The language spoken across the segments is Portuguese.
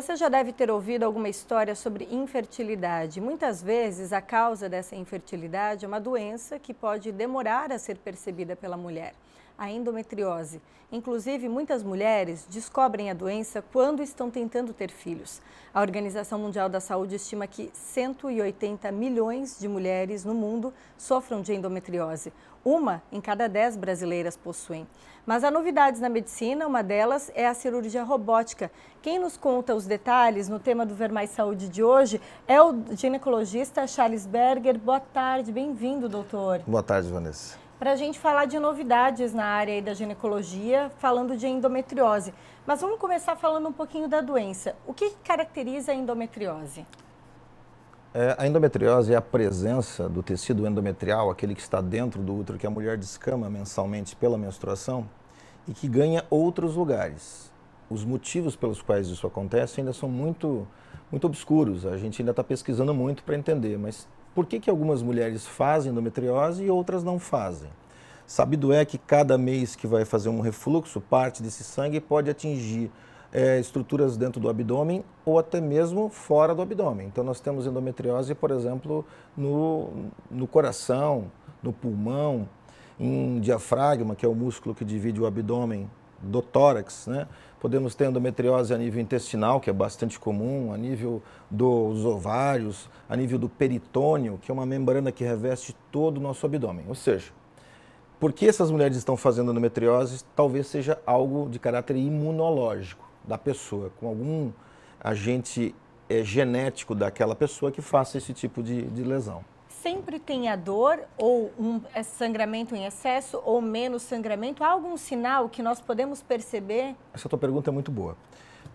Você já deve ter ouvido alguma história sobre infertilidade. Muitas vezes, a causa dessa infertilidade é uma doença que pode demorar a ser percebida pela mulher a endometriose. Inclusive, muitas mulheres descobrem a doença quando estão tentando ter filhos. A Organização Mundial da Saúde estima que 180 milhões de mulheres no mundo sofram de endometriose. Uma em cada dez brasileiras possuem. Mas há novidades na medicina, uma delas é a cirurgia robótica. Quem nos conta os detalhes no tema do Ver Mais Saúde de hoje é o ginecologista Charles Berger. Boa tarde, bem-vindo, doutor. Boa tarde, Vanessa para a gente falar de novidades na área da ginecologia, falando de endometriose. Mas vamos começar falando um pouquinho da doença. O que caracteriza a endometriose? É, a endometriose é a presença do tecido endometrial, aquele que está dentro do útero, que a mulher descama mensalmente pela menstruação e que ganha outros lugares. Os motivos pelos quais isso acontece ainda são muito, muito obscuros. A gente ainda está pesquisando muito para entender, mas por que, que algumas mulheres fazem endometriose e outras não fazem. Sabido é que cada mês que vai fazer um refluxo, parte desse sangue pode atingir é, estruturas dentro do abdômen ou até mesmo fora do abdômen. Então, nós temos endometriose, por exemplo, no, no coração, no pulmão, em diafragma, que é o músculo que divide o abdômen do tórax, né? Podemos ter endometriose a nível intestinal, que é bastante comum, a nível dos ovários, a nível do peritônio, que é uma membrana que reveste todo o nosso abdômen. Ou seja, por que essas mulheres estão fazendo endometriose talvez seja algo de caráter imunológico da pessoa, com algum agente é, genético daquela pessoa que faça esse tipo de, de lesão sempre tem a dor ou um é, sangramento em excesso ou menos sangramento? Há algum sinal que nós podemos perceber? Essa tua pergunta é muito boa,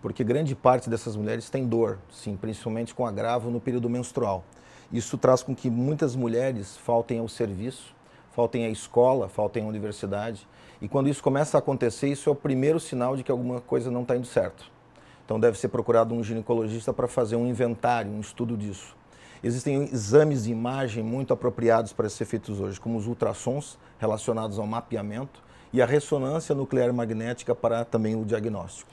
porque grande parte dessas mulheres tem dor, sim, principalmente com agravo no período menstrual. Isso traz com que muitas mulheres faltem ao serviço, faltem à escola, faltem à universidade. E quando isso começa a acontecer, isso é o primeiro sinal de que alguma coisa não está indo certo. Então deve ser procurado um ginecologista para fazer um inventário, um estudo disso. Existem exames de imagem muito apropriados para ser feitos hoje, como os ultrassons relacionados ao mapeamento e a ressonância nuclear magnética para também o diagnóstico.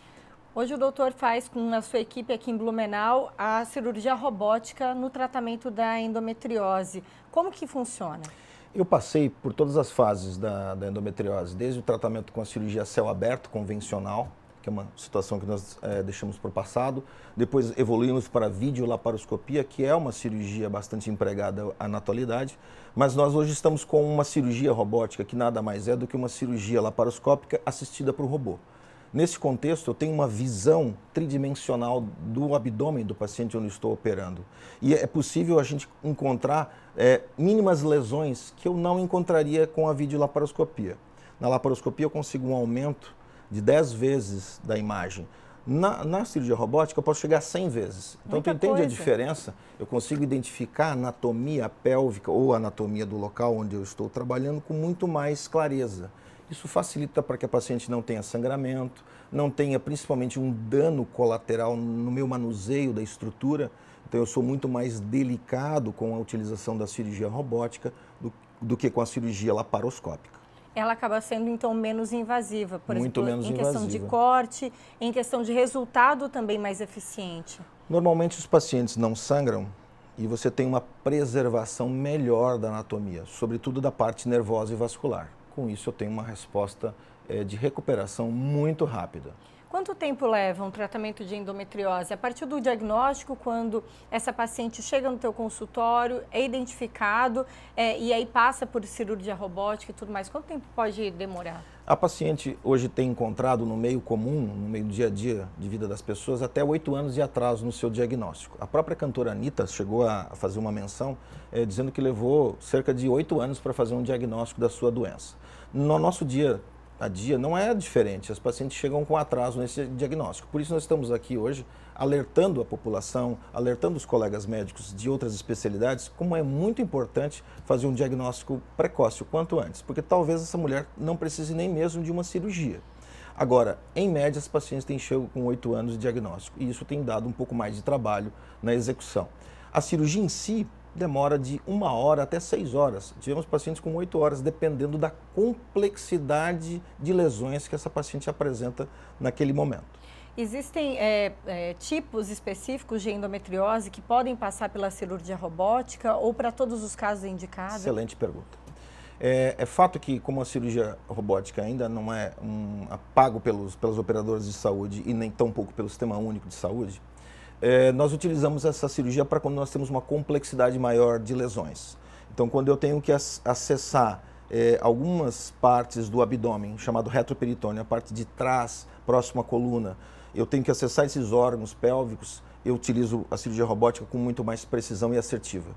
Hoje o doutor faz com a sua equipe aqui em Blumenau a cirurgia robótica no tratamento da endometriose. Como que funciona? Eu passei por todas as fases da, da endometriose, desde o tratamento com a cirurgia céu aberto convencional, que é uma situação que nós é, deixamos para o passado. Depois evoluímos para videolaparoscopia, que é uma cirurgia bastante empregada na atualidade, mas nós hoje estamos com uma cirurgia robótica, que nada mais é do que uma cirurgia laparoscópica assistida por robô. Nesse contexto, eu tenho uma visão tridimensional do abdômen do paciente onde estou operando. E é possível a gente encontrar é, mínimas lesões que eu não encontraria com a videolaparoscopia. Na laparoscopia, eu consigo um aumento de 10 vezes da imagem. Na, na, cirurgia robótica, eu posso chegar a 100 vezes. Então, Muita tu entende coisa. a diferença? Eu consigo identificar a anatomia pélvica ou a anatomia do local onde eu estou trabalhando com muito mais clareza. Isso facilita para que a paciente não tenha sangramento, não tenha principalmente um dano colateral no meu manuseio da estrutura. Então, eu sou muito mais delicado com a utilização da cirurgia robótica do, do que com a cirurgia laparoscópica ela acaba sendo então menos invasiva, por Muito exemplo, menos em invasiva. questão de corte, em questão de resultado também mais eficiente. Normalmente os pacientes não sangram e você tem uma preservação melhor da anatomia, sobretudo da parte nervosa e vascular. Com isso eu tenho uma resposta é, de recuperação muito rápida. Quanto tempo leva um tratamento de endometriose? A partir do diagnóstico, quando essa paciente chega no teu consultório, é identificado é, e aí passa por cirurgia robótica e tudo mais, quanto tempo pode demorar? A paciente hoje tem encontrado no meio comum, no meio do dia a dia de vida das pessoas, até oito anos de atraso no seu diagnóstico. A própria cantora Anitta chegou a fazer uma menção é, dizendo que levou cerca de oito anos para fazer um diagnóstico da sua doença. No nosso dia a dia não é diferente. As pacientes chegam com atraso nesse diagnóstico. Por isso nós estamos aqui hoje alertando a população, alertando os colegas médicos de outras especialidades, como é muito importante fazer um diagnóstico precoce o quanto antes, porque talvez essa mulher não precise nem mesmo de uma cirurgia. Agora, em média, as pacientes têm chego com 8 anos de diagnóstico e isso tem dado um pouco mais de trabalho na execução. A cirurgia em si, demora de uma hora até seis horas. Tivemos pacientes com oito horas, dependendo da complexidade de lesões que essa paciente apresenta naquele momento. Existem é, é, tipos específicos de endometriose que podem passar pela cirurgia robótica ou para todos os casos indicados? Excelente pergunta. É, é, fato que, como a cirurgia robótica ainda não é um, pago pelos, pelos operadores de saúde e nem tão pouco pelo Sistema Único de Saúde, é, nós utilizamos essa cirurgia para quando nós temos uma complexidade maior de lesões. Então, quando eu tenho que acessar é, algumas partes do abdômen, chamado retroperitônio, a parte de trás, próxima à coluna, eu tenho que acessar esses órgãos pélvicos, eu utilizo a cirurgia robótica com muito mais precisão e assertiva.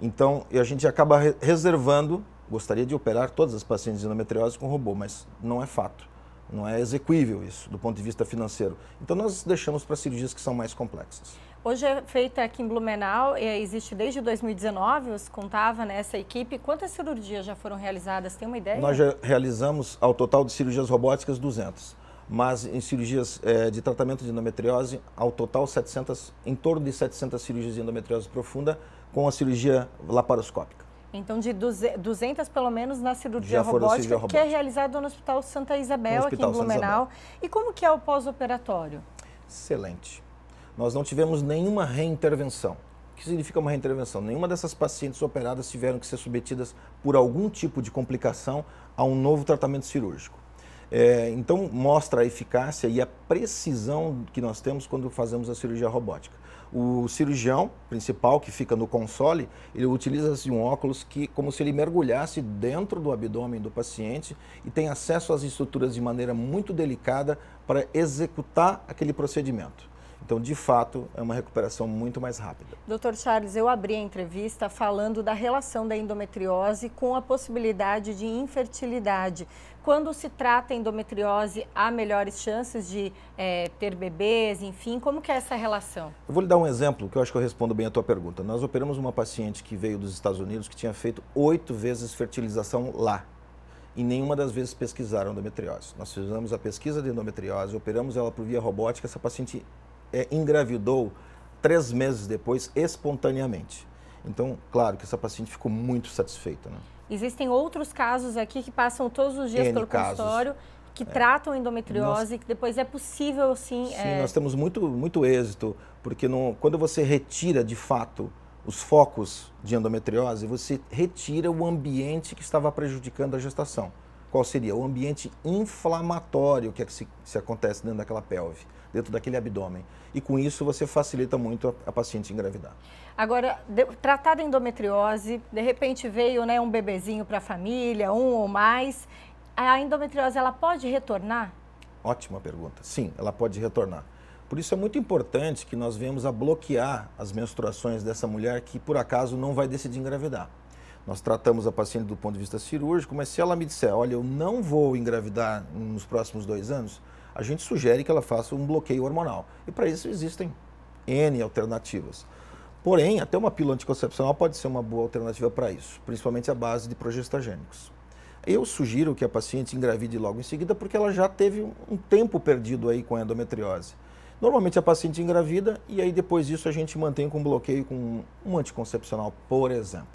Então, a gente acaba reservando, gostaria de operar todas as pacientes de endometriose com robô, mas não é fato. Não é execuível isso, do ponto de vista financeiro. Então, nós deixamos para cirurgias que são mais complexas. Hoje é feita aqui em Blumenau, existe desde 2019, você contava nessa né, equipe. Quantas cirurgias já foram realizadas? Tem uma ideia? Nós já realizamos, ao total de cirurgias robóticas, 200. Mas em cirurgias é, de tratamento de endometriose, ao total 700, em torno de 700 cirurgias de endometriose profunda, com a cirurgia laparoscópica. Então, de 200 pelo menos na cirurgia robótica, robótica, que é realizada no Hospital Santa Isabel, Hospital aqui em Blumenau. E como que é o pós-operatório? Excelente. Nós não tivemos nenhuma reintervenção. O que significa uma reintervenção? Nenhuma dessas pacientes operadas tiveram que ser submetidas por algum tipo de complicação a um novo tratamento cirúrgico. É, então, mostra a eficácia e a precisão que nós temos quando fazemos a cirurgia robótica. O cirurgião principal, que fica no console, ele utiliza-se um óculos que, como se ele mergulhasse dentro do abdômen do paciente e tem acesso às estruturas de maneira muito delicada para executar aquele procedimento. Então, de fato, é uma recuperação muito mais rápida. Dr. Charles, eu abri a entrevista falando da relação da endometriose com a possibilidade de infertilidade. Quando se trata endometriose, há melhores chances de é, ter bebês, enfim? Como que é essa relação? Eu vou lhe dar um exemplo que eu acho que eu respondo bem a tua pergunta. Nós operamos uma paciente que veio dos Estados Unidos que tinha feito oito vezes fertilização lá. E nenhuma das vezes pesquisaram endometriose. Nós fizemos a pesquisa de endometriose, operamos ela por via robótica. Essa paciente é, engravidou três meses depois, espontaneamente. Então, claro que essa paciente ficou muito satisfeita. Né? Existem outros casos aqui que passam todos os dias N pelo casos. consultório que é. tratam endometriose, nós... que depois é possível sim. Sim, é... nós temos muito, muito êxito, porque quando você retira de fato os focos de endometriose, você retira o ambiente que estava prejudicando a gestação qual seria? O ambiente inflamatório que, é que se, se, acontece dentro daquela pelve, dentro daquele abdômen. E com isso você facilita muito a, a paciente engravidar. Agora, de, tratada a endometriose, de repente veio né, um bebezinho para a família, um ou mais, a endometriose ela pode retornar? Ótima pergunta. Sim, ela pode retornar. Por isso é muito importante que nós venhamos a bloquear as menstruações dessa mulher que por acaso não vai decidir engravidar. Nós tratamos a paciente do ponto de vista cirúrgico, mas se ela me disser, olha, eu não vou engravidar nos próximos dois anos, a gente sugere que ela faça um bloqueio hormonal. E para isso existem N alternativas. Porém, até uma pílula anticoncepcional pode ser uma boa alternativa para isso, principalmente a base de progestagênicos. Eu sugiro que a paciente engravide logo em seguida porque ela já teve um tempo perdido aí com a endometriose. Normalmente a paciente engravida e aí depois disso a gente mantém com bloqueio com um anticoncepcional, por exemplo.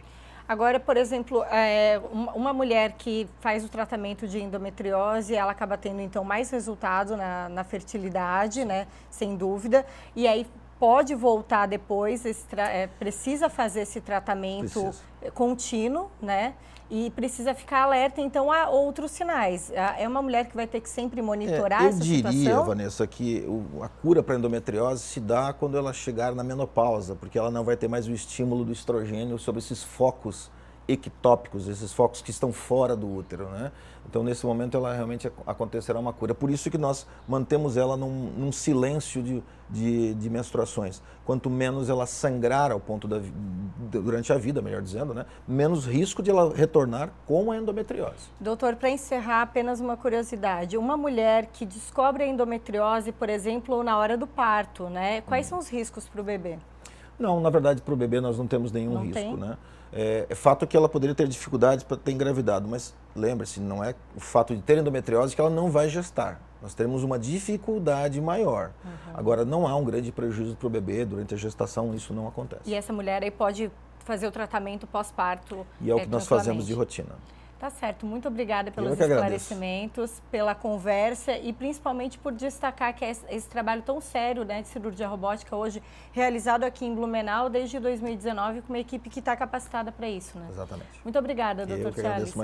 Agora, por exemplo, é, uma mulher que faz o tratamento de endometriose, ela acaba tendo então mais resultado na, na fertilidade, né? Sem dúvida. E aí pode voltar depois, é, precisa fazer esse tratamento precisa. contínuo, né? E precisa ficar alerta, então, a outros sinais. É uma mulher que vai ter que sempre monitorar é, eu essa diria, situação? Vanessa, que a cura para endometriose se dá quando ela chegar na menopausa, porque ela não vai ter mais o estímulo do estrogênio sobre esses focos ectópicos, esses focos que estão fora do útero, né? Então, nesse momento, ela realmente acontecerá uma cura. Por isso que nós mantemos ela num, num silêncio de, de, de, menstruações. Quanto menos ela sangrar ao ponto da durante a vida, melhor dizendo, né? Menos risco de ela retornar com a endometriose. Doutor, para encerrar, apenas uma curiosidade. Uma mulher que descobre a endometriose, por exemplo, na hora do parto, né? Quais hum. são os riscos para o bebê? Não, na verdade, para o bebê nós não temos nenhum não risco, tem? né? É, é, fato que ela poderia ter dificuldades para ter engravidado, mas lembre-se, não é o fato de ter endometriose que ela não vai gestar. Nós temos uma dificuldade maior. Uhum. Agora, não há um grande prejuízo para o bebê durante a gestação, isso não acontece. E essa mulher aí pode fazer o tratamento pós-parto? E é o é, que é, nós fazemos de rotina. Tá certo, muito obrigada pelos esclarecimentos, pela conversa e principalmente por destacar que é esse trabalho tão sério né, de cirurgia robótica hoje realizado aqui em Blumenau desde 2019 com uma equipe que está capacitada para isso. Né? Exatamente. Muito obrigada, doutor Charles.